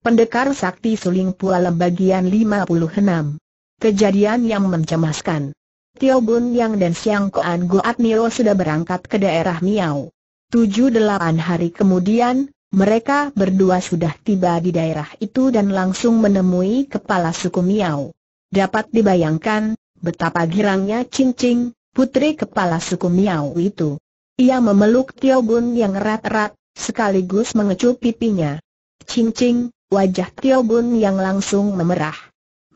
Pendekar Sakti Suling Pualem bagian 56. Kejadian yang mencemaskan. Tio Bun Yang dan Siang Koan Goat Nio sudah berangkat ke daerah Miao. Tujuh delapan hari kemudian, mereka berdua sudah tiba di daerah itu dan langsung menemui kepala suku Miao. Dapat dibayangkan, betapa girangnya Ching putri kepala suku Miao itu. Ia memeluk Tio Bun Yang erat-erat, sekaligus mengecup pipinya. Ching Wajah Tio Bun yang langsung memerah.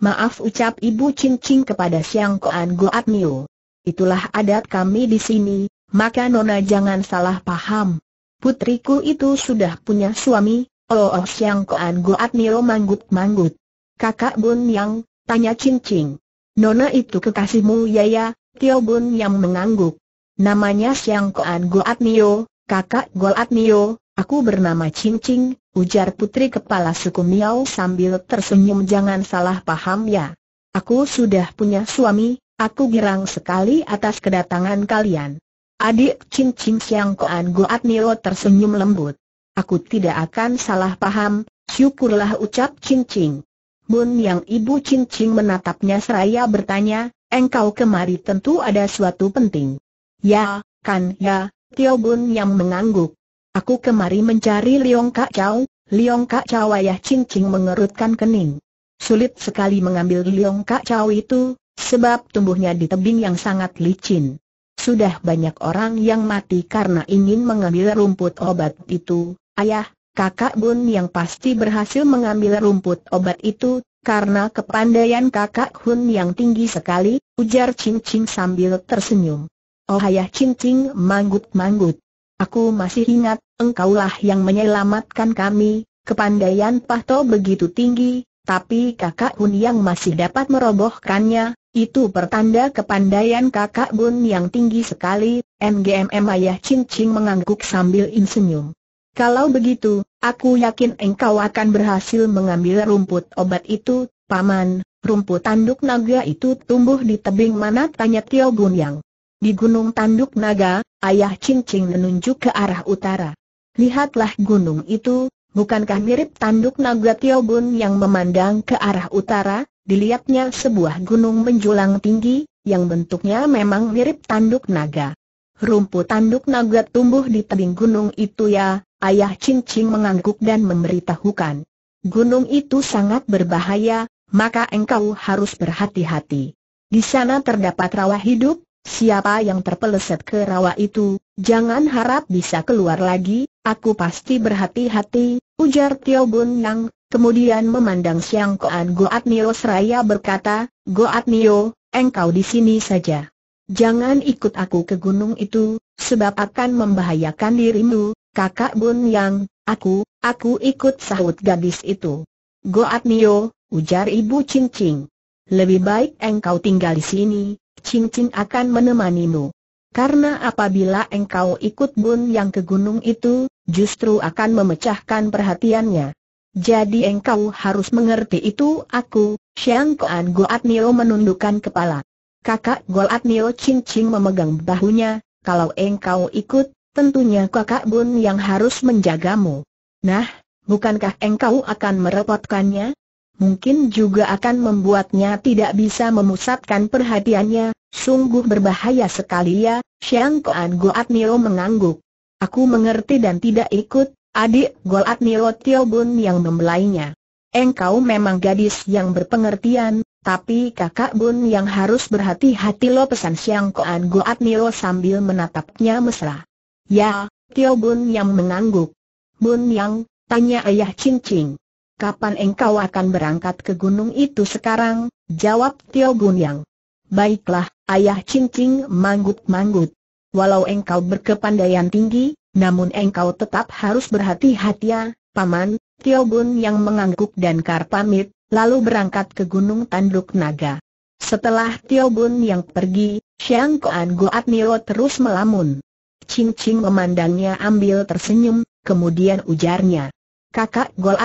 Maaf ucap Ibu Cincing kepada Siang Koan Goat Miu. Itulah adat kami di sini, maka Nona jangan salah paham. Putriku itu sudah punya suami, oh, oh Siang Koan Goat Miu manggut-manggut. Kakak Bun Yang, tanya Cincing. Nona itu kekasihmu ya, ya? Tio Bun Yang mengangguk. Namanya Siang Koan Goat Miu, kakak Goat Miu, aku bernama Cincing, ujar putri kepala suku Miao sambil tersenyum jangan salah paham ya. Aku sudah punya suami, aku girang sekali atas kedatangan kalian. Adik cincin Siang Koan Goat Nio tersenyum lembut. Aku tidak akan salah paham, syukurlah ucap cincin. Bun yang ibu cincin menatapnya seraya bertanya, engkau kemari tentu ada suatu penting. Ya, kan ya, Tio Bun yang mengangguk. Aku kemari mencari Leong Kak Chow, Liong Kak Cawayah cincing mengerutkan kening. Sulit sekali mengambil Liong Kak Caw itu, sebab tumbuhnya di tebing yang sangat licin. Sudah banyak orang yang mati karena ingin mengambil rumput obat itu, ayah, kakak Bun yang pasti berhasil mengambil rumput obat itu, karena kepandaian kakak Hun yang tinggi sekali, ujar cincing sambil tersenyum. Oh ayah cincing manggut-manggut. Aku masih ingat, engkaulah yang menyelamatkan kami, kepandaian Pahto begitu tinggi, tapi kakak Hun yang masih dapat merobohkannya, itu pertanda kepandaian kakak Bun yang tinggi sekali, Ngmm Ayah Ching Ching mengangguk sambil insenyum. Kalau begitu, aku yakin engkau akan berhasil mengambil rumput obat itu, Paman, rumput tanduk naga itu tumbuh di tebing mana tanya Tio Bun Yang. Di Gunung Tanduk Naga, Ayah Cincin menunjuk ke arah utara. Lihatlah gunung itu, bukankah mirip tanduk naga bun yang memandang ke arah utara? Dilihatnya sebuah gunung menjulang tinggi, yang bentuknya memang mirip tanduk naga. Rumput tanduk naga tumbuh di tebing gunung itu ya, ayah Cincin mengangguk dan memberitahukan. Gunung itu sangat berbahaya, maka engkau harus berhati-hati. Di sana terdapat rawa hidup, Siapa yang terpeleset ke rawa itu, jangan harap bisa keluar lagi, aku pasti berhati-hati, ujar Tio Bun Yang, kemudian memandang Siang Koan Goat Nio seraya berkata, Goat Nio, engkau di sini saja. Jangan ikut aku ke gunung itu, sebab akan membahayakan dirimu, kakak Bun Yang, aku, aku ikut sahut gadis itu. Goat Nio, ujar ibu Cing Lebih baik engkau tinggal di sini, cincin akan menemanimu. Karena apabila engkau ikut Bun yang ke gunung itu, justru akan memecahkan perhatiannya. Jadi engkau harus mengerti itu aku, Xiang Kuan Goat Nio menundukkan kepala. Kakak Goat Nio cincin memegang bahunya, kalau engkau ikut, tentunya kakak Bun yang harus menjagamu. Nah, bukankah engkau akan merepotkannya? mungkin juga akan membuatnya tidak bisa memusatkan perhatiannya, sungguh berbahaya sekali ya, Xiang Kuan Goat Niro mengangguk. Aku mengerti dan tidak ikut, adik Goat Niro Tio Bun yang membelainya. Engkau memang gadis yang berpengertian, tapi kakak Bun yang harus berhati-hati lo pesan Xiang Kuan Goat Niro sambil menatapnya mesra. Ya, Tio Bun yang mengangguk. Bun yang, tanya ayah Cing Cing. Kapan engkau akan berangkat ke gunung itu sekarang? Jawab Tio yang. Baiklah, ayah cincing manggut-manggut. Walau engkau berkepandaian tinggi, namun engkau tetap harus berhati-hati ya, paman. Tio Bun yang mengangguk dan kar pamit, lalu berangkat ke Gunung Tanduk Naga. Setelah Tio Bun yang pergi, Xiang Koan Goat terus melamun. Ching Ching memandangnya ambil tersenyum, kemudian ujarnya. Kakak Goat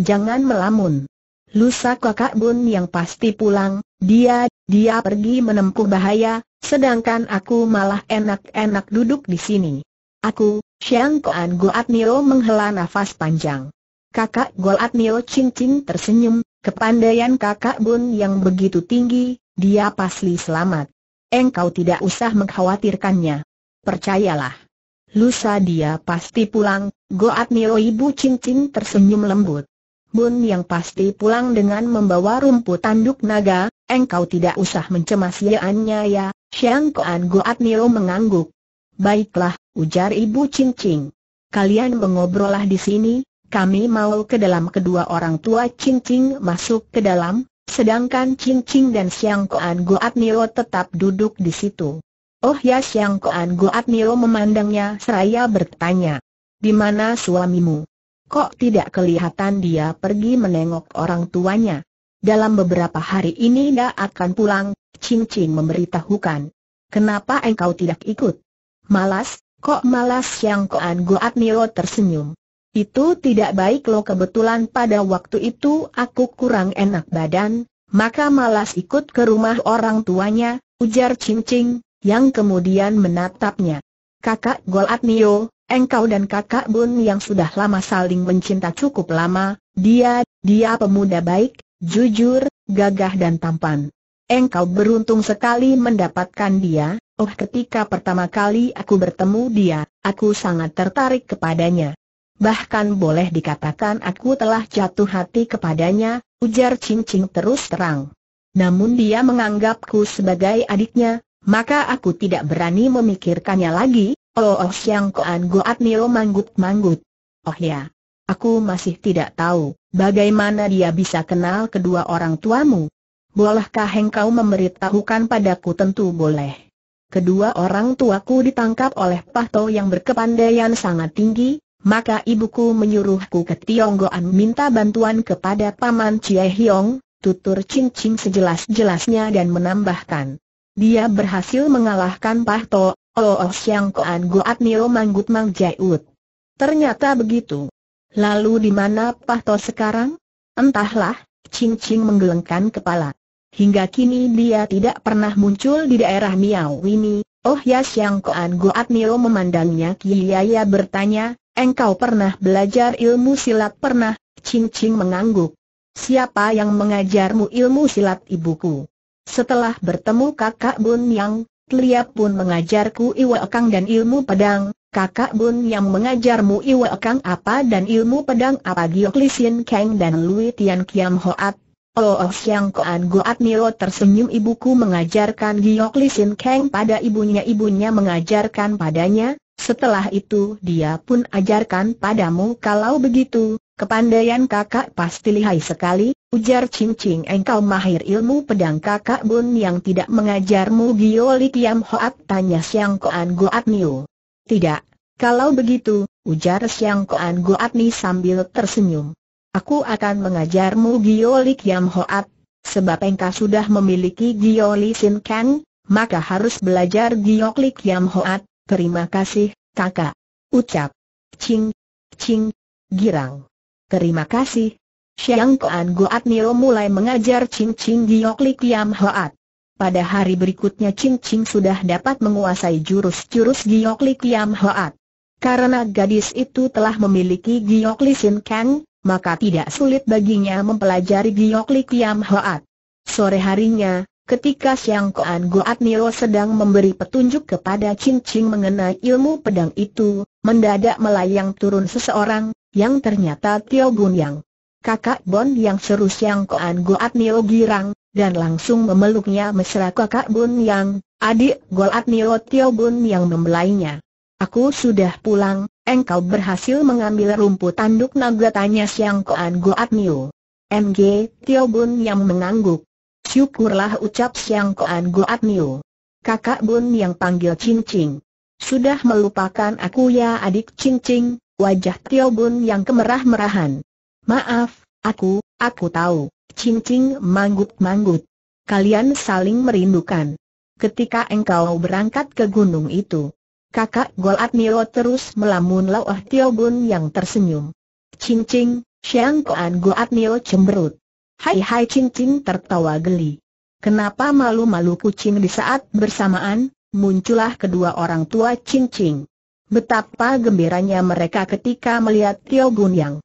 Jangan melamun. Lusa kakak Bun yang pasti pulang, dia, dia pergi menempuh bahaya, sedangkan aku malah enak-enak duduk di sini. Aku, Xiang Koan Goat Nio menghela nafas panjang. Kakak Goat Nio cincin tersenyum, kepandaian kakak Bun yang begitu tinggi, dia pasti selamat. Engkau tidak usah mengkhawatirkannya. Percayalah. Lusa dia pasti pulang, Goat Nio ibu cincin tersenyum lembut. Bun yang pasti pulang dengan membawa rumput tanduk naga, engkau tidak usah mencemasiannya ya, Siang Koan Goat Nio mengangguk. Baiklah, ujar Ibu Cing Cing. Kalian mengobrolah di sini, kami mau ke dalam kedua orang tua Cing Cing masuk ke dalam, sedangkan Cing Cing dan Siang Koan Goat Nio tetap duduk di situ. Oh ya Siang Koan Goat Nio memandangnya seraya bertanya. Di mana suamimu? kok tidak kelihatan dia pergi menengok orang tuanya. Dalam beberapa hari ini dia akan pulang, Ching Ching memberitahukan. Kenapa engkau tidak ikut? Malas, kok malas yang koan Goat Nio tersenyum. Itu tidak baik lo kebetulan pada waktu itu aku kurang enak badan, maka malas ikut ke rumah orang tuanya, ujar Ching Ching, yang kemudian menatapnya. Kakak Golat Nio, engkau dan kakak Bun yang sudah lama saling mencinta cukup lama, dia, dia pemuda baik, jujur, gagah dan tampan. Engkau beruntung sekali mendapatkan dia, oh ketika pertama kali aku bertemu dia, aku sangat tertarik kepadanya. Bahkan boleh dikatakan aku telah jatuh hati kepadanya, ujar cincin terus terang. Namun dia menganggapku sebagai adiknya, maka aku tidak berani memikirkannya lagi, Oh, oh Siang Koan Goat Nio manggut-manggut. Oh ya, aku masih tidak tahu, bagaimana dia bisa kenal kedua orang tuamu. Bolehkah engkau memberitahukan padaku tentu boleh. Kedua orang tuaku ditangkap oleh Pahto yang berkepandaian sangat tinggi, maka ibuku menyuruhku ke Tionggoan minta bantuan kepada Paman Chie Hiong, tutur cincin sejelas-jelasnya dan menambahkan. Dia berhasil mengalahkan Pahto, Oh, oh Siang Koan Goat Nio Manggut Mang jayut. Ternyata begitu. Lalu di mana Pahto sekarang? Entahlah, Ching Ching menggelengkan kepala. Hingga kini dia tidak pernah muncul di daerah Miao ini. Oh ya Siang Koan Goat Nio memandangnya Kihiaya bertanya, engkau pernah belajar ilmu silat pernah? Ching Ching mengangguk. Siapa yang mengajarmu ilmu silat ibuku? Setelah bertemu kakak Bun Yang, Telia pun mengajarku Iwa Kang dan ilmu pedang, kakak Bun yang mengajarmu Iwa Kang apa dan ilmu pedang apa Giok Lisin Kang dan Lui Tian Kiam Hoat. Oh, oh Siang Koan Goat Nio tersenyum ibuku mengajarkan Giok Lisin Kang pada ibunya ibunya mengajarkan padanya, setelah itu dia pun ajarkan padamu kalau begitu, kepandaian kakak pasti lihai sekali, Ujar Ching Ching engkau mahir ilmu pedang kakak bun yang tidak mengajarmu Gioli Kiam Hoat tanya Siang Koan Goat Niu. Tidak, kalau begitu, ujar Siang Koan Goat Ni sambil tersenyum. Aku akan mengajarmu Gioli Kiam Hoat, sebab engkau sudah memiliki Gioli Sin Kan, maka harus belajar Gioli Kiam Hoat, terima kasih, kakak. Ucap. Ching, Ching, girang. Terima kasih, Siangkoan Koan Goat Nio mulai mengajar Ching Ching Giok Li Kiam Hoat. Pada hari berikutnya Ching Ching sudah dapat menguasai jurus-jurus Giok Li Kiam Hoat. Karena gadis itu telah memiliki Giok Li Sin Kang, maka tidak sulit baginya mempelajari Giok Li Kiam Hoat. Sore harinya, ketika Siang Koan Goat Niro sedang memberi petunjuk kepada Ching Ching mengenai ilmu pedang itu, mendadak melayang turun seseorang, yang ternyata Tio Gun Yang kakak Bon yang seru Siang Koan Goat Nio Girang, dan langsung memeluknya mesra kakak Bon yang, adik Goat Nio Tio Bon yang membelainya. Aku sudah pulang, engkau berhasil mengambil rumput tanduk naga tanya Siang Koan Goat Nio. MG, Tio Bun yang mengangguk. Syukurlah ucap Siang Koan Goat Nio. Kakak Bon yang panggil Cincing. Sudah melupakan aku ya adik Cincing, wajah Tio Bun yang kemerah-merahan. Maaf, aku, aku tahu, cincing manggut-manggut. Kalian saling merindukan. Ketika engkau berangkat ke gunung itu, kakak Golat Nio terus melamun Loh Tio Bun yang tersenyum. Cincing, Siang Koan Golat Nio cemberut. Hai hai cincing tertawa geli. Kenapa malu-malu kucing di saat bersamaan, muncullah kedua orang tua cincing. Betapa gembiranya mereka ketika melihat Tio Bun yang.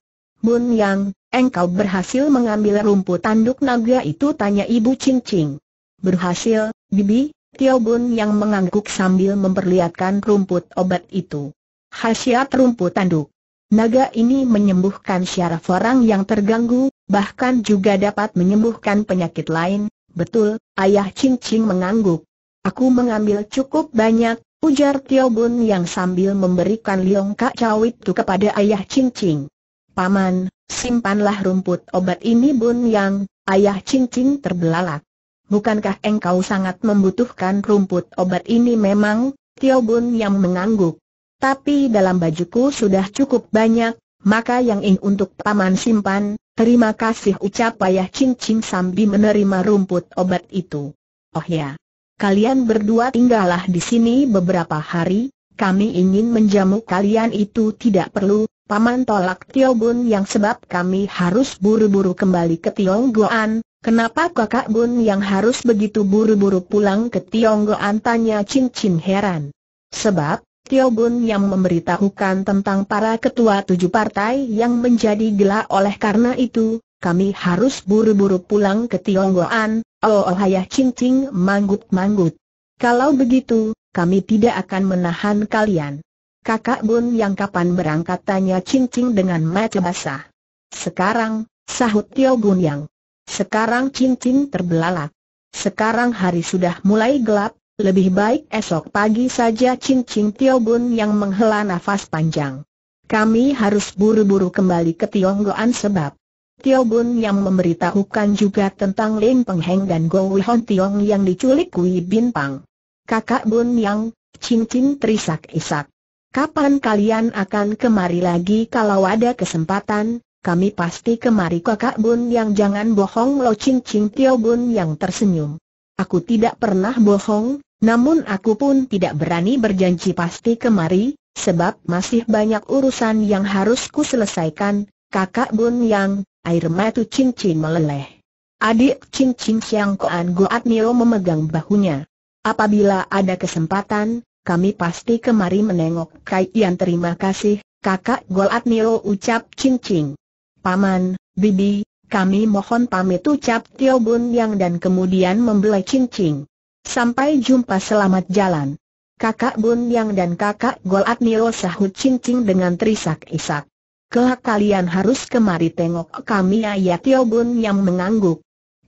Bun Yang, engkau berhasil mengambil rumput tanduk naga itu tanya Ibu Ching Ching. Berhasil, Bibi, Tio Bun Yang mengangguk sambil memperlihatkan rumput obat itu. Hasiat rumput tanduk. Naga ini menyembuhkan syaraf orang yang terganggu, bahkan juga dapat menyembuhkan penyakit lain, betul, ayah Ching Ching mengangguk. Aku mengambil cukup banyak, ujar Tio Bun yang sambil memberikan liong kak cawit itu kepada ayah Ching Ching. Paman, simpanlah rumput obat ini Bun Yang, ayah cincin terbelalak. Bukankah engkau sangat membutuhkan rumput obat ini memang, Tio Bun yang mengangguk. Tapi dalam bajuku sudah cukup banyak, maka yang ingin untuk paman simpan, terima kasih ucap ayah cincin sambil menerima rumput obat itu. Oh ya, kalian berdua tinggallah di sini beberapa hari, kami ingin menjamu kalian itu tidak perlu, Paman tolak Tio Bun yang sebab kami harus buru-buru kembali ke Tionggoan, kenapa kakak Bun yang harus begitu buru-buru pulang ke Tionggoan tanya Chin Chin heran. Sebab, Tio Bun yang memberitahukan tentang para ketua tujuh partai yang menjadi gila oleh karena itu, kami harus buru-buru pulang ke Tionggoan, oh, oh ayah Chin Chin manggut-manggut. Kalau begitu, kami tidak akan menahan kalian kakak bun yang kapan berangkat tanya cincing dengan mata basah. Sekarang, sahut Tio Bun yang. Sekarang cincin terbelalak. Sekarang hari sudah mulai gelap, lebih baik esok pagi saja cincin Tio Bun yang menghela nafas panjang. Kami harus buru-buru kembali ke Tionggoan sebab Tio Bun yang memberitahukan juga tentang Lim Peng Heng dan Go Tiong yang diculik Kui Bin Pang. Kakak Bun yang, cincin terisak-isak. Kapan kalian akan kemari lagi kalau ada kesempatan, kami pasti kemari kakak bun yang jangan bohong lo cing cing tio bun yang tersenyum. Aku tidak pernah bohong, namun aku pun tidak berani berjanji pasti kemari, sebab masih banyak urusan yang harus ku selesaikan, kakak bun yang, air mata cing cing meleleh. Adik cing cing siang koan goat nio memegang bahunya. Apabila ada kesempatan, kami pasti kemari menengok Kai Yan terima kasih, kakak Golat Nio ucap Ching Ching. Paman, Bibi, kami mohon pamit ucap Tio Bun Yang dan kemudian membelai Ching Ching. Sampai jumpa selamat jalan. Kakak Bun Yang dan kakak Golat Nio sahut Ching Ching dengan terisak-isak. Kelak kalian harus kemari tengok kami ayat Tio Bun Yang mengangguk.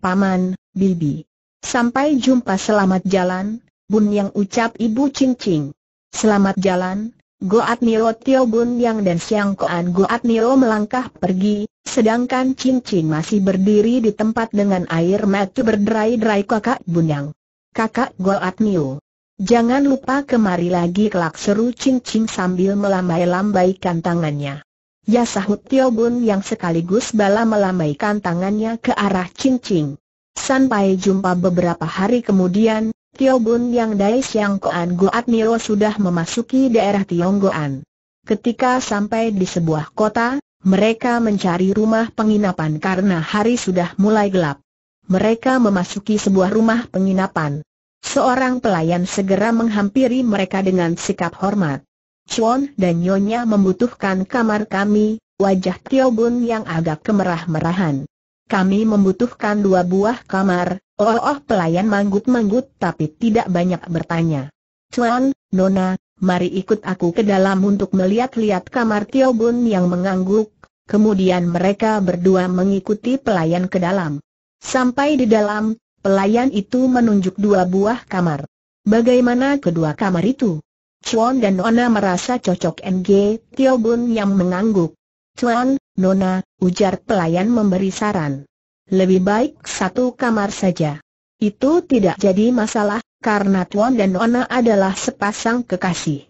Paman, Bibi. Sampai jumpa selamat jalan, Bun yang ucap ibu cincing. Selamat jalan, Goat Niro Tio Bun yang dan Siang Koan Goat Niro melangkah pergi, sedangkan cincin masih berdiri di tempat dengan air mata berderai-derai kakak Bun yang. Kakak Goat Niro. Jangan lupa kemari lagi kelak seru cincin sambil melambai-lambaikan tangannya. Ya sahut Tio Bun yang sekaligus bala melambaikan tangannya ke arah cincin. Sampai jumpa beberapa hari kemudian, Tio Bun Yang Dai Siang Koan Goat Nio sudah memasuki daerah Tionggoan. Ketika sampai di sebuah kota, mereka mencari rumah penginapan karena hari sudah mulai gelap. Mereka memasuki sebuah rumah penginapan. Seorang pelayan segera menghampiri mereka dengan sikap hormat. Chuan dan Nyonya membutuhkan kamar kami, wajah Tio Bun yang agak kemerah-merahan. Kami membutuhkan dua buah kamar, Oh, oh pelayan manggut-manggut tapi tidak banyak bertanya. Cuan, Nona, mari ikut aku ke dalam untuk melihat-lihat kamar Tio Bun yang mengangguk. Kemudian mereka berdua mengikuti pelayan ke dalam. Sampai di dalam, pelayan itu menunjuk dua buah kamar. Bagaimana kedua kamar itu? Cuan dan Nona merasa cocok NG Tio Bun yang mengangguk. Cuan, Nona, ujar pelayan memberi saran lebih baik satu kamar saja. Itu tidak jadi masalah, karena Tuan dan Nona adalah sepasang kekasih.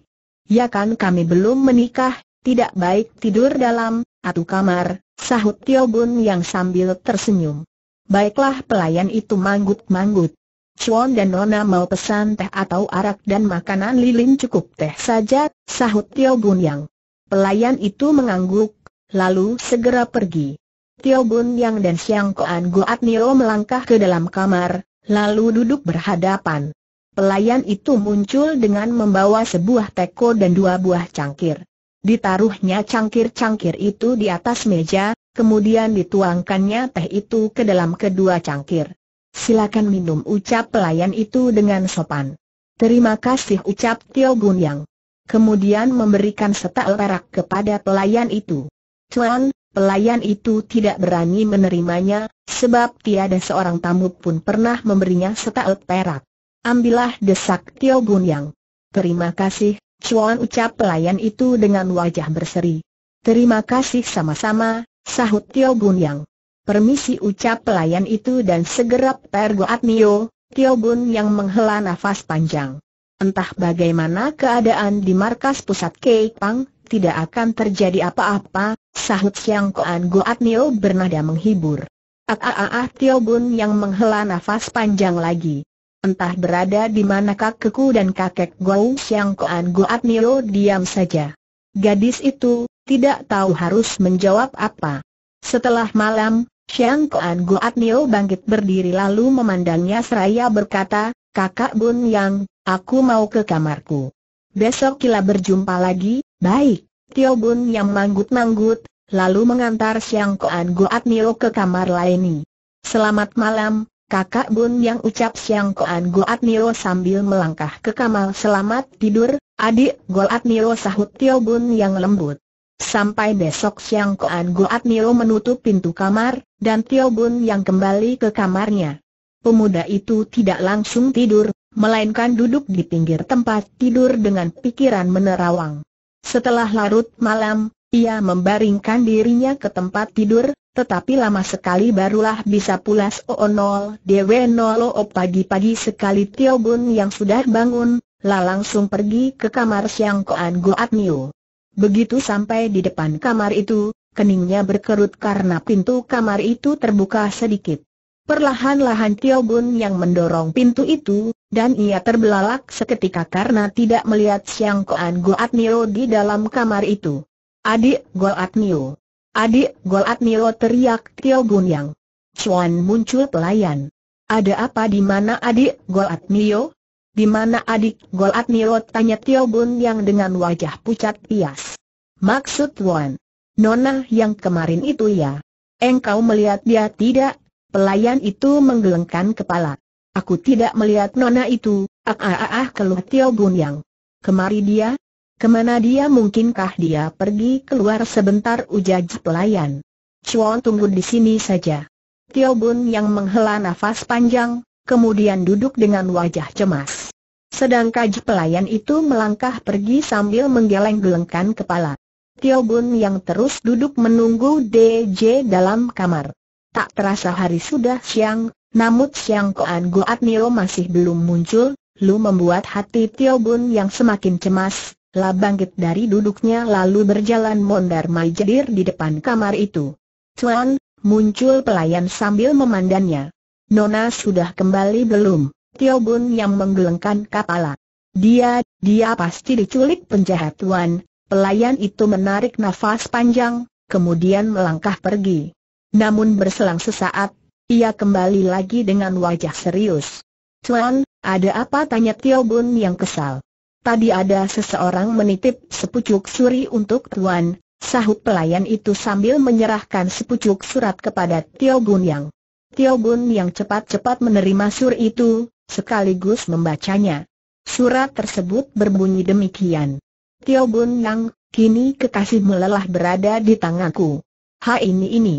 Ya kan kami belum menikah, tidak baik tidur dalam, atau kamar, sahut Tio Bun yang sambil tersenyum. Baiklah pelayan itu manggut-manggut. Chuan dan Nona mau pesan teh atau arak dan makanan lilin cukup teh saja, sahut Tio Bun Yang. Pelayan itu mengangguk, lalu segera pergi. Tio Bun Yang dan Siang Koan Goat Nio melangkah ke dalam kamar, lalu duduk berhadapan. Pelayan itu muncul dengan membawa sebuah teko dan dua buah cangkir. Ditaruhnya cangkir-cangkir itu di atas meja, kemudian dituangkannya teh itu ke dalam kedua cangkir. Silakan minum ucap pelayan itu dengan sopan. Terima kasih ucap Tio Bun Yang. Kemudian memberikan setel perak kepada pelayan itu. Cuan pelayan itu tidak berani menerimanya, sebab tiada seorang tamu pun pernah memberinya setaut perak. Ambillah desak Tio Gun Yang. Terima kasih, Chuan ucap pelayan itu dengan wajah berseri. Terima kasih sama-sama, sahut Tio Gun Yang. Permisi ucap pelayan itu dan segera pergoat Nio, Tio Bun Yang menghela nafas panjang. Entah bagaimana keadaan di markas pusat Kei Pang, tidak akan terjadi apa-apa, Sahut Siang Koan Goat Nio bernada menghibur. Ah, ah, ah, ah Tio Bun yang menghela nafas panjang lagi. Entah berada di manakah keku dan kakek Gou Siang Koan Goat Nio diam saja. Gadis itu, tidak tahu harus menjawab apa. Setelah malam, Siang Koan Goat Nio bangkit berdiri lalu memandangnya seraya berkata, Kakak Bun Yang, aku mau ke kamarku. Besok kita berjumpa lagi, baik. Tio Bun yang manggut-manggut, lalu mengantar Siang Koan Goat Nio ke kamar Laini. Selamat malam, kakak Bun yang ucap Siang Koan Goat Nio sambil melangkah ke kamar selamat tidur, adik Goat Nio sahut Tio Bun yang lembut. Sampai besok siang Koan Goat Nio menutup pintu kamar, dan Tio Bun yang kembali ke kamarnya. Pemuda itu tidak langsung tidur, melainkan duduk di pinggir tempat tidur dengan pikiran menerawang. Setelah larut malam, ia membaringkan dirinya ke tempat tidur, tetapi lama sekali barulah bisa pulas o oh, nol dw o oh, pagi-pagi sekali Tio Bun yang sudah bangun, lah langsung pergi ke kamar Siang Koan Goat Niu. Begitu sampai di depan kamar itu, keningnya berkerut karena pintu kamar itu terbuka sedikit. Perlahan-lahan Tio Bun yang mendorong pintu itu, dan ia terbelalak seketika karena tidak melihat Siang Koan Goat Nio di dalam kamar itu. Adik Goat Nio. Adik Goat Nio teriak Tio Yang. Chuan muncul pelayan. Ada apa di mana adik Goat Nio? Di mana adik Goat Nio tanya Tio Yang dengan wajah pucat pias. Maksud Chuan. Nona yang kemarin itu ya. Engkau melihat dia tidak? Pelayan itu menggelengkan kepala. Aku tidak melihat nona itu, ah ah ah, ah keluh Tio yang. Kemari dia? Kemana dia mungkinkah dia pergi keluar sebentar ujaj pelayan. Chuan tunggu di sini saja. Tio Gun yang menghela nafas panjang, kemudian duduk dengan wajah cemas. Sedangkan pelayan itu melangkah pergi sambil menggeleng-gelengkan kepala. Tio Bun yang terus duduk menunggu DJ dalam kamar. Tak terasa hari sudah siang, namun Siang Koan Goat Nio masih belum muncul, Lu membuat hati Tio Bun yang semakin cemas, La bangkit dari duduknya lalu berjalan mondar mandir di depan kamar itu. Cuan, muncul pelayan sambil memandannya. Nona sudah kembali belum? Tio Bun yang menggelengkan kepala. Dia, dia pasti diculik penjahat Tuan. Pelayan itu menarik nafas panjang, kemudian melangkah pergi. Namun berselang sesaat, ia kembali lagi dengan wajah serius. Tuan, ada apa tanya Tio Bun yang kesal? Tadi ada seseorang menitip sepucuk suri untuk Tuan, sahut pelayan itu sambil menyerahkan sepucuk surat kepada Tio Bun yang. Tio Bun yang cepat-cepat menerima sur itu, sekaligus membacanya. Surat tersebut berbunyi demikian. Tio Bun yang, kini kekasih melelah berada di tanganku. Ha ini ini.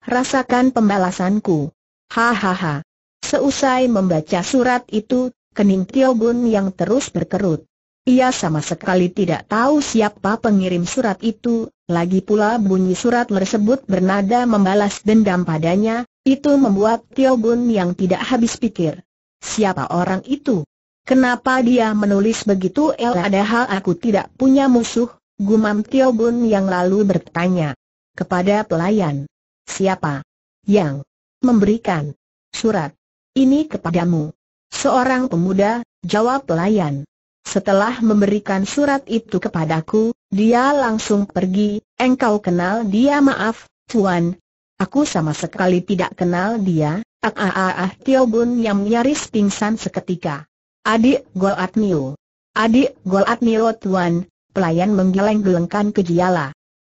Rasakan pembalasanku. Hahaha. Seusai membaca surat itu, kening Tio Bun yang terus berkerut. Ia sama sekali tidak tahu siapa pengirim surat itu, lagi pula bunyi surat tersebut bernada membalas dendam padanya, itu membuat Tio Bun yang tidak habis pikir. Siapa orang itu? Kenapa dia menulis begitu El eh, ada aku tidak punya musuh? Gumam Tio Bun yang lalu bertanya kepada pelayan. Siapa yang memberikan surat ini kepadamu? Seorang pemuda, jawab pelayan. Setelah memberikan surat itu kepadaku, dia langsung pergi, engkau kenal dia maaf, Tuan. Aku sama sekali tidak kenal dia, ah ah ah, ah Tio Bun yang nyaris pingsan seketika. Adik Golatnio. Adik Golatnio Tuan, pelayan menggeleng-gelengkan ke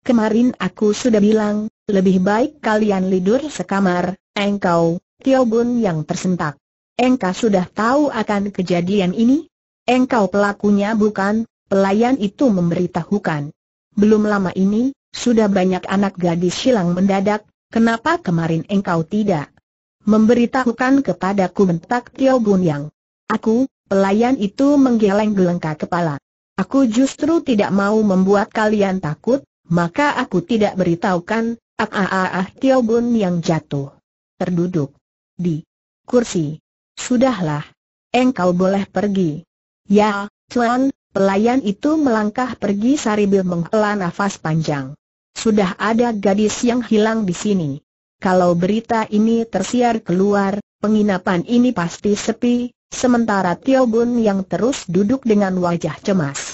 Kemarin aku sudah bilang, lebih baik kalian lidur sekamar, engkau, Tio Bun yang tersentak. Engkau sudah tahu akan kejadian ini? Engkau pelakunya bukan, pelayan itu memberitahukan. Belum lama ini, sudah banyak anak gadis silang mendadak, kenapa kemarin engkau tidak? Memberitahukan kepadaku bentak Tio Bun yang. Aku, pelayan itu menggeleng-gelengka kepala. Aku justru tidak mau membuat kalian takut, maka aku tidak beritahukan, ah ah ah, ah Tio Bun yang jatuh. Terduduk. Di kursi. Sudahlah. Engkau boleh pergi. Ya, Tuan, pelayan itu melangkah pergi Saribil menghela nafas panjang. Sudah ada gadis yang hilang di sini. Kalau berita ini tersiar keluar, penginapan ini pasti sepi, sementara Tio Bun yang terus duduk dengan wajah cemas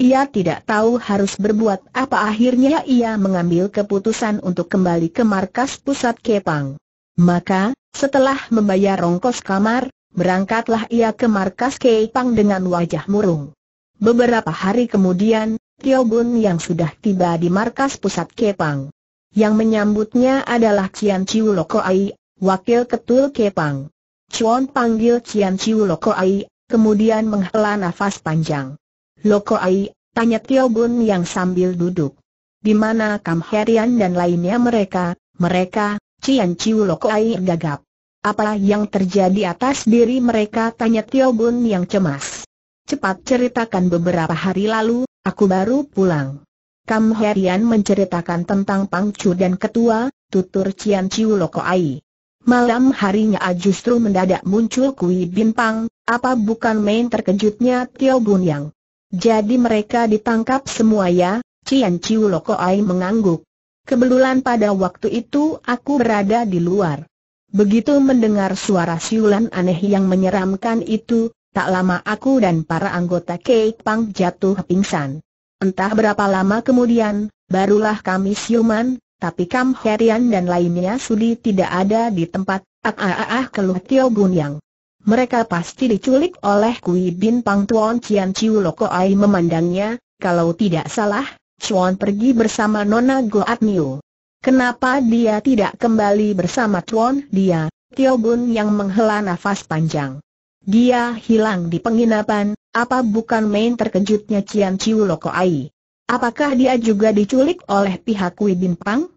ia tidak tahu harus berbuat apa akhirnya ia mengambil keputusan untuk kembali ke markas pusat Kepang. Maka, setelah membayar rongkos kamar, berangkatlah ia ke markas Kepang dengan wajah murung. Beberapa hari kemudian, Tio Bun yang sudah tiba di markas pusat Kepang. Yang menyambutnya adalah Cian Ciu Ai, wakil ketul Kepang. Chuan panggil Cian Ciu Ai, kemudian menghela nafas panjang. Loko Ai, tanya Tio Bun yang sambil duduk. Di mana Kam Herian dan lainnya mereka, mereka, Cian Ciu Loko Ai gagap. Apa yang terjadi atas diri mereka tanya Tio Bun yang cemas. Cepat ceritakan beberapa hari lalu, aku baru pulang. Kam Herian menceritakan tentang Pang Chu dan ketua, tutur Cian Ciu Loko Ai. Malam harinya justru mendadak muncul Kui Bin Pang, apa bukan main terkejutnya Tio Bun Yang. Jadi mereka ditangkap semua ya, Cian Ciu Ai mengangguk. Kebelulan pada waktu itu aku berada di luar. Begitu mendengar suara siulan aneh yang menyeramkan itu, tak lama aku dan para anggota Keik Pang jatuh pingsan. Entah berapa lama kemudian, barulah kami siuman, tapi Kam Herian dan lainnya sudi tidak ada di tempat, ak-ak-ak ah, ah, ah, keluh Tio Gunyang. Mereka pasti diculik oleh Kui Bin Pang Tuan Cian Ciu Loko Ai memandangnya, kalau tidak salah, Chuan pergi bersama Nona Goat Miu. Kenapa dia tidak kembali bersama Chuan dia, Tio Bun yang menghela nafas panjang. Dia hilang di penginapan, apa bukan main terkejutnya Cian Ciu Loko Ai? Apakah dia juga diculik oleh pihak Kui Bin Pang?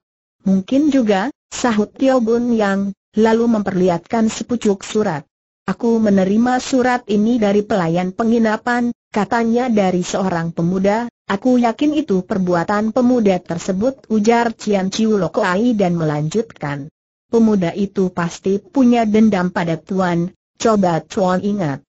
Mungkin juga, sahut Tio Bun yang, lalu memperlihatkan sepucuk surat. Aku menerima surat ini dari pelayan penginapan, katanya dari seorang pemuda, aku yakin itu perbuatan pemuda tersebut ujar Cian Ciu Lokoai dan melanjutkan. Pemuda itu pasti punya dendam pada Tuan, coba Tuan ingat.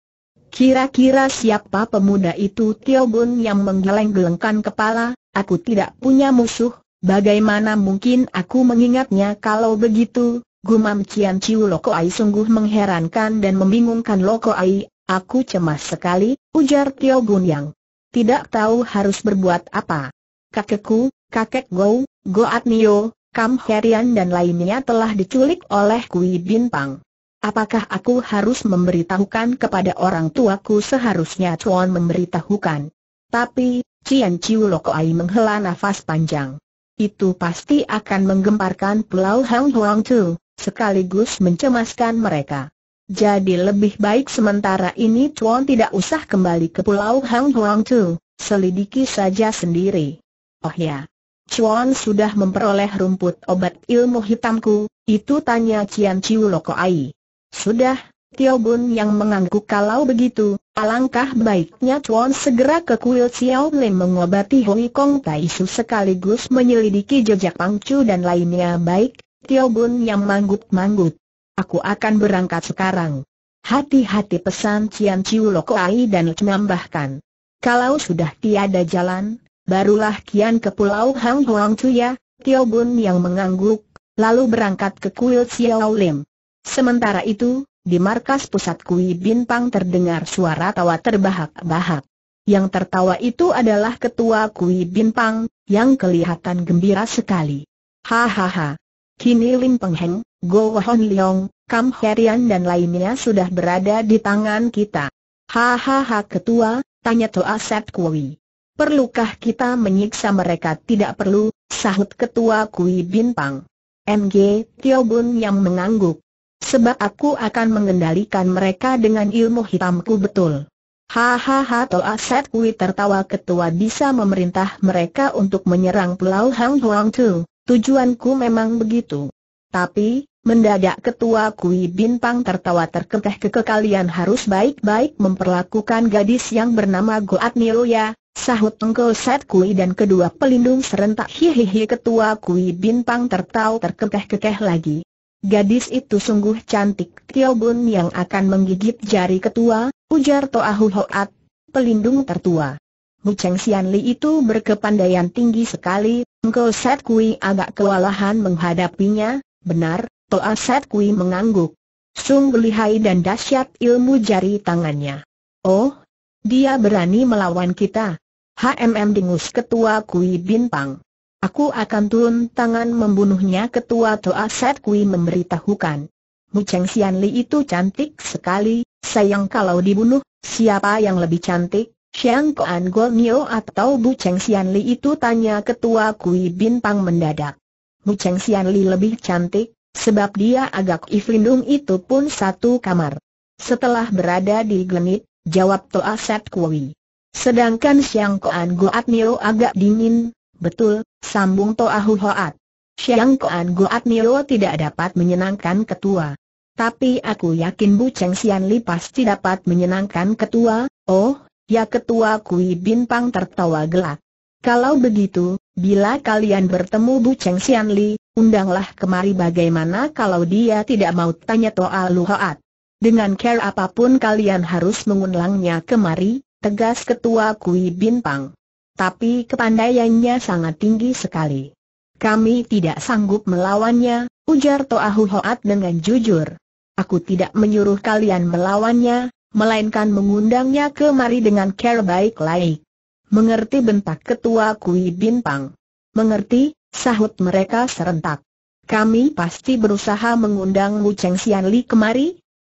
Kira-kira siapa pemuda itu Tio Bun yang menggeleng-gelengkan kepala, aku tidak punya musuh, bagaimana mungkin aku mengingatnya kalau begitu, Gumam Cian Ciu Loko Ai sungguh mengherankan dan membingungkan Loko Ai, aku cemas sekali, ujar Tio Gun Yang. Tidak tahu harus berbuat apa. Kakekku, kakek Gou, Goat Nio, Kam Herian dan lainnya telah diculik oleh Kui Bin Pang. Apakah aku harus memberitahukan kepada orang tuaku seharusnya Chuan memberitahukan? Tapi, Cian Ciu Ai menghela nafas panjang. Itu pasti akan menggemparkan Pulau Hang Huang Tu sekaligus mencemaskan mereka. Jadi lebih baik sementara ini Chuan tidak usah kembali ke Pulau Hang Huang Tu, selidiki saja sendiri. Oh ya, Chuan sudah memperoleh rumput obat ilmu hitamku, itu tanya Cian Chiu Loko Ai. Sudah, Tio Bun yang mengangguk kalau begitu, alangkah baiknya Chuan segera ke kuil Xiao Lim mengobati Hong Kong Tai Su sekaligus menyelidiki jejak Pang Chu dan lainnya baik, Tio Bun yang manggut-manggut. Aku akan berangkat sekarang. Hati-hati pesan Cian Ciu Lokoai dan menambahkan. Kalau sudah tiada jalan, barulah Kian ke Pulau Hang Huang Cuya, Tio Bun yang mengangguk, lalu berangkat ke kuil Xiao Lim. Sementara itu, di markas pusat Kui Pang terdengar suara tawa terbahak-bahak. Yang tertawa itu adalah ketua Kui Pang, yang kelihatan gembira sekali. Hahaha, Kini Lim Peng Heng, Go Hon Leong, Kam Herian dan lainnya sudah berada di tangan kita. Hahaha ketua, tanya Toa Set Kui. Perlukah kita menyiksa mereka? Tidak perlu, sahut ketua Kui Bintang. MG Tio Bun yang mengangguk. Sebab aku akan mengendalikan mereka dengan ilmu hitamku betul. Hahaha Toa Set Kui tertawa ketua bisa memerintah mereka untuk menyerang Pulau Hang Huang Tu. Tujuanku memang begitu. Tapi, mendadak ketua Kui Bintang tertawa terkekeh kekekalian kekalian harus baik-baik memperlakukan gadis yang bernama Goat Niloya, sahut Tengkel Set Kui dan kedua pelindung serentak hihihi ketua Kui Bintang tertawa terkekeh-kekeh lagi. Gadis itu sungguh cantik Tio Bun yang akan menggigit jari ketua, ujar Toahu Hoat, pelindung tertua. Bu Cheng Xian Li itu berkepandaian tinggi sekali, Engkau Set Kui agak kewalahan menghadapinya, benar, Toa Set Kui mengangguk. Sung lihai dan dahsyat ilmu jari tangannya. Oh, dia berani melawan kita. HMM Dingus Ketua Kui Pang. Aku akan turun tangan membunuhnya Ketua Toa Set Kui memberitahukan. Mu Cheng Xian Li itu cantik sekali, sayang kalau dibunuh, siapa yang lebih cantik? Xiang Kuan Mio atau Bu Cheng Xian Li itu tanya ketua Kui Pang mendadak. Bu Cheng Xian Li lebih cantik, sebab dia agak iflindung itu pun satu kamar. Setelah berada di Glenit, jawab Toa Set Kui. Sedangkan Xiang Kuan Goat Nio agak dingin, betul, sambung Toa Hu Hoat. Xiang Kuan Nio tidak dapat menyenangkan ketua. Tapi aku yakin Bu Cheng Xian Li pasti dapat menyenangkan ketua, oh, Ya ketua Kui Bin Pang tertawa gelak. Kalau begitu, bila kalian bertemu Bu Cheng Sian Li, undanglah kemari bagaimana kalau dia tidak mau tanya Toa Hoat? Dengan care apapun kalian harus mengundangnya kemari, tegas ketua Kui Bin Pang. Tapi kepandaiannya sangat tinggi sekali. Kami tidak sanggup melawannya, ujar Toa Hoat dengan jujur. Aku tidak menyuruh kalian melawannya, melainkan mengundangnya kemari dengan care baik laik. Mengerti bentak ketua Kui Bintang. Mengerti, sahut mereka serentak. Kami pasti berusaha mengundang Wu Cheng Xian Li kemari.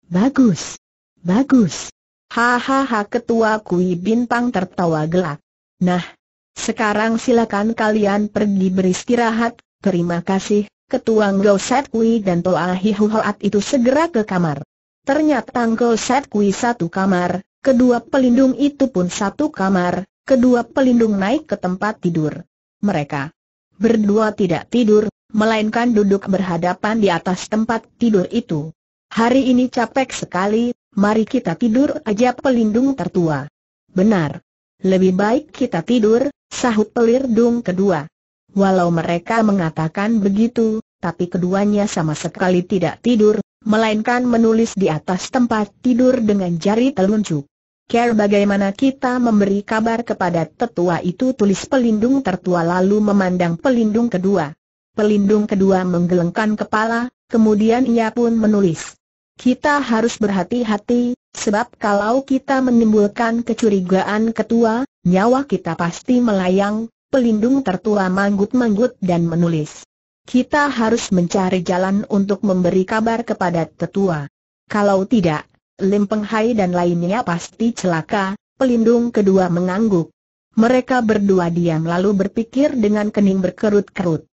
Bagus. Bagus. Hahaha ketua Kui Bintang tertawa gelak. Nah, sekarang silakan kalian pergi beristirahat, terima kasih, ketua Gao Set Kui dan Toa Hoat itu segera ke kamar. Ternyata tanggul set kui satu kamar, kedua pelindung itu pun satu kamar, kedua pelindung naik ke tempat tidur. Mereka berdua tidak tidur, melainkan duduk berhadapan di atas tempat tidur itu. Hari ini capek sekali, mari kita tidur aja pelindung tertua. Benar. Lebih baik kita tidur, sahut pelindung kedua. Walau mereka mengatakan begitu, tapi keduanya sama sekali tidak tidur, melainkan menulis di atas tempat tidur dengan jari telunjuk. Care bagaimana kita memberi kabar kepada tetua itu tulis pelindung tertua lalu memandang pelindung kedua. Pelindung kedua menggelengkan kepala, kemudian ia pun menulis. Kita harus berhati-hati, sebab kalau kita menimbulkan kecurigaan ketua, nyawa kita pasti melayang, pelindung tertua manggut-manggut dan menulis. Kita harus mencari jalan untuk memberi kabar kepada tetua. Kalau tidak, Lim Peng Hai dan lainnya pasti celaka, pelindung kedua mengangguk. Mereka berdua diam lalu berpikir dengan kening berkerut-kerut.